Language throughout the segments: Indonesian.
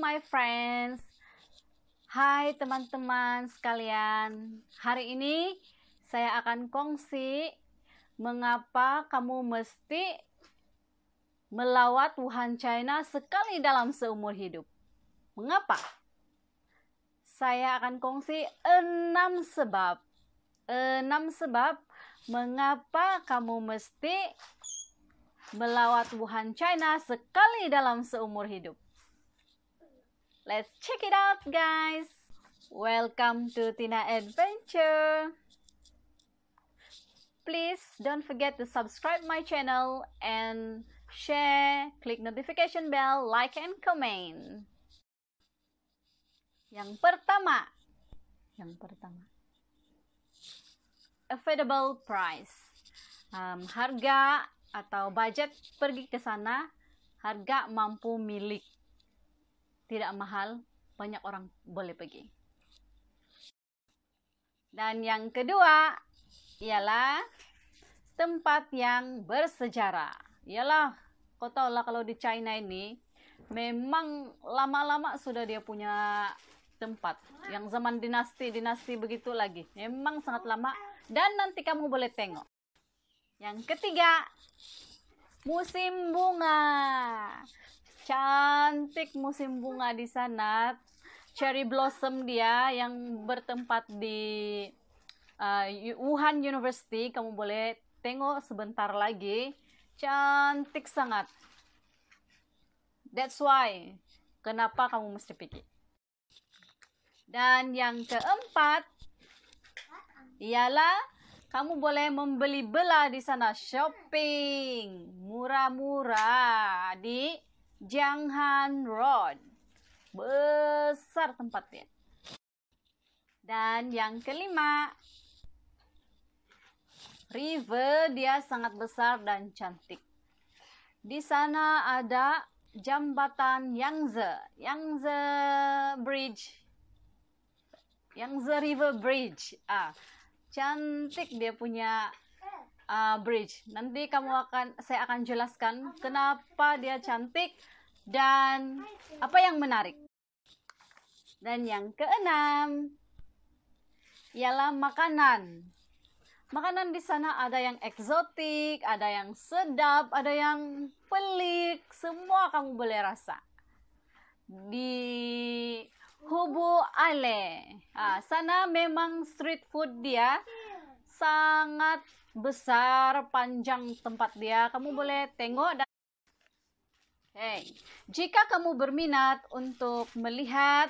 my friends. Hai teman-teman sekalian. Hari ini saya akan kongsi mengapa kamu mesti melawat Wuhan China sekali dalam seumur hidup. Mengapa? Saya akan kongsi enam sebab. Enam sebab mengapa kamu mesti melawat Wuhan China sekali dalam seumur hidup. Let's check it out guys. Welcome to Tina Adventure. Please don't forget to subscribe my channel and share, click notification bell, like and comment. Yang pertama, yang pertama. Affordable price. Um, harga atau budget pergi ke sana, harga mampu milik tidak mahal, banyak orang boleh pergi. Dan yang kedua ialah tempat yang bersejarah. Ialah kau tahu lah kalau di China ini memang lama-lama sudah dia punya tempat yang zaman dinasti-dinasti begitu lagi. Memang sangat lama dan nanti kamu boleh tengok. Yang ketiga, musim bunga cantik musim bunga di sana cherry blossom dia yang bertempat di uh, Wuhan University kamu boleh tengok sebentar lagi cantik sangat that's why kenapa kamu mesti pikir dan yang keempat ialah kamu boleh membeli belah di sana shopping murah-murah di Road Besar tempatnya. Dan yang kelima, river dia sangat besar dan cantik. Di sana ada jambatan Yangtze, Yangtze Bridge. Yangtze River Bridge. Ah, cantik dia punya uh, bridge. Nanti kamu akan saya akan jelaskan kenapa dia cantik dan apa yang menarik. Dan yang keenam ialah makanan. Makanan di sana ada yang eksotik, ada yang sedap, ada yang pelik, semua kamu boleh rasa. Di Hubu Ale, ah, sana memang street food dia sangat besar, panjang tempat dia. Kamu boleh tengok dan Hey, jika kamu berminat untuk melihat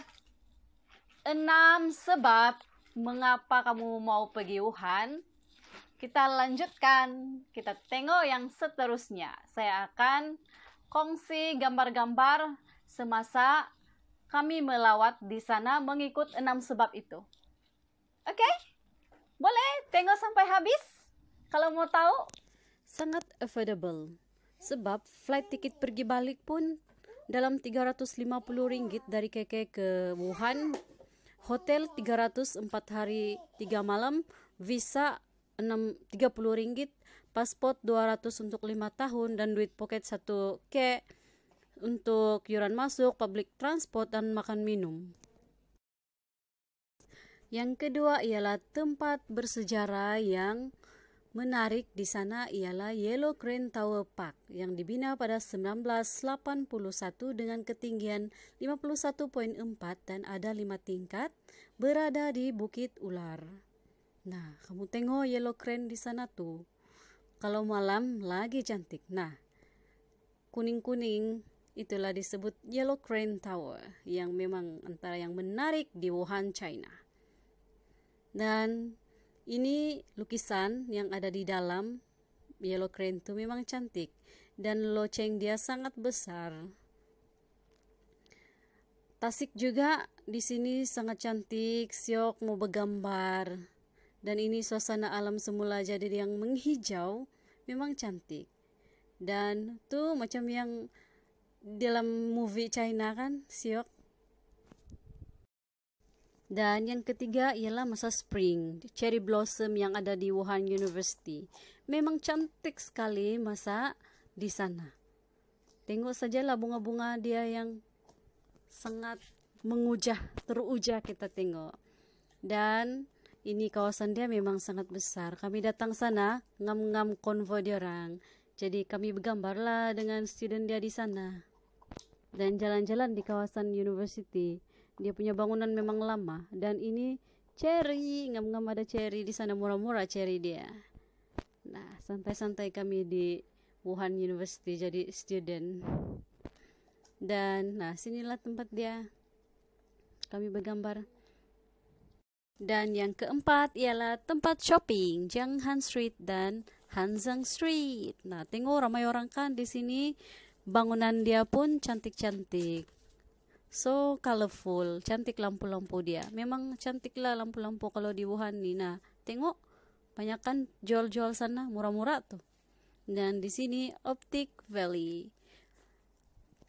enam sebab mengapa kamu mau pergi Wuhan, kita lanjutkan. Kita tengok yang seterusnya. Saya akan kongsi gambar-gambar semasa kami melawat di sana mengikut enam sebab itu. Oke? Okay? Boleh tengok sampai habis? Kalau mau tahu, sangat affordable. Sebab flight tiket pergi balik pun dalam 350 ringgit dari KK ke Wuhan, hotel 304 hari 3 malam, visa 6 30 ringgit, paspor 200 untuk 5 tahun dan duit poket 1 k untuk yuran masuk, public transport dan makan minum. Yang kedua ialah tempat bersejarah yang Menarik di sana ialah Yellow Crane Tower Park yang dibina pada 1981 dengan ketinggian 51.4 dan ada lima tingkat berada di Bukit Ular. Nah, kamu tengok Yellow Crane di sana tuh. Kalau malam lagi cantik. Nah, kuning-kuning itulah disebut Yellow Crane Tower yang memang antara yang menarik di Wuhan, China. Dan ini lukisan yang ada di dalam yellow crane itu memang cantik dan loceng dia sangat besar. Tasik juga di sini sangat cantik, Siok mau bergambar. Dan ini suasana alam semula jadi yang menghijau memang cantik. Dan tuh macam yang dalam movie China kan, Siok dan yang ketiga ialah masa spring, cherry blossom yang ada di Wuhan University. Memang cantik sekali masa di sana. Tengok sajalah bunga-bunga dia yang sangat mengujah, terujah kita tengok. Dan ini kawasan dia memang sangat besar. Kami datang sana ngam-ngam konvo dia orang. Jadi kami bergambarlah dengan student dia di sana. Dan jalan-jalan di kawasan university dia punya bangunan memang lama dan ini cherry ngam-ngam ada cherry di sana murah-murah cherry dia nah santai-santai kami di Wuhan University jadi student dan nah sinilah tempat dia kami bergambar dan yang keempat ialah tempat shopping Jianghan Street dan Hanzang Street. Nah, tengok ramai orang kan di sini bangunan dia pun cantik-cantik so colorful cantik lampu-lampu dia memang cantik lah lampu-lampu kalau di Wuhan nih nah tengok banyak kan jual-jual sana murah-murah tuh dan di sini Optic Valley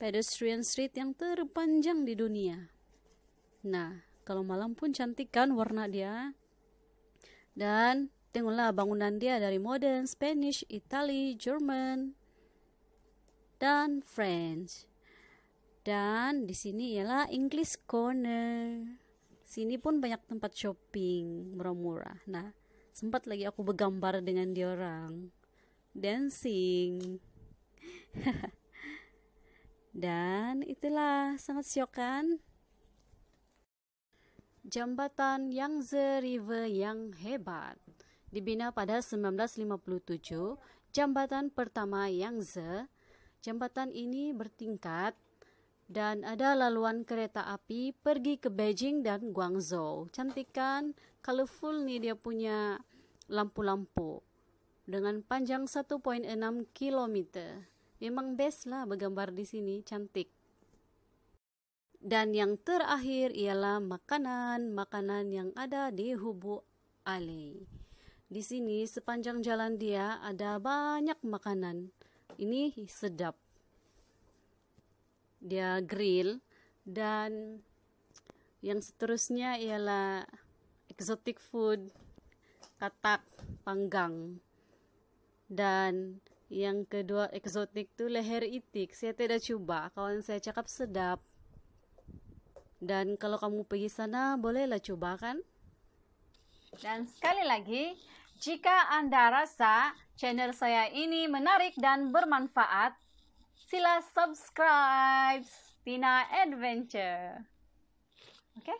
pedestrian street yang terpanjang di dunia nah kalau malam pun cantik kan warna dia dan tengoklah bangunan dia dari modern Spanish, Itali, German, dan French dan di sini ialah English Corner sini pun banyak tempat shopping murah-murah nah sempat lagi aku bergambar dengan dia orang dancing dan itulah sangat syok kan Jembatan Yangtze River yang hebat. Dibina pada 1957, jembatan pertama Yangtze. Jembatan ini bertingkat dan ada laluan kereta api pergi ke Beijing dan Guangzhou. Cantik kan? Colorful nih dia punya lampu-lampu dengan panjang 1.6 km. Memang best lah bergambar di sini, cantik. Dan yang terakhir ialah makanan-makanan yang ada di Hubu Alley. Di sini sepanjang jalan dia ada banyak makanan. Ini sedap dia grill dan yang seterusnya ialah exotic food katak panggang dan yang kedua exotic tu leher itik saya tidak coba kawan saya cakap sedap dan kalau kamu pergi sana bolehlah cuba kan dan sekali lagi jika anda rasa channel saya ini menarik dan bermanfaat sila subscribe Tina Adventure. Okay?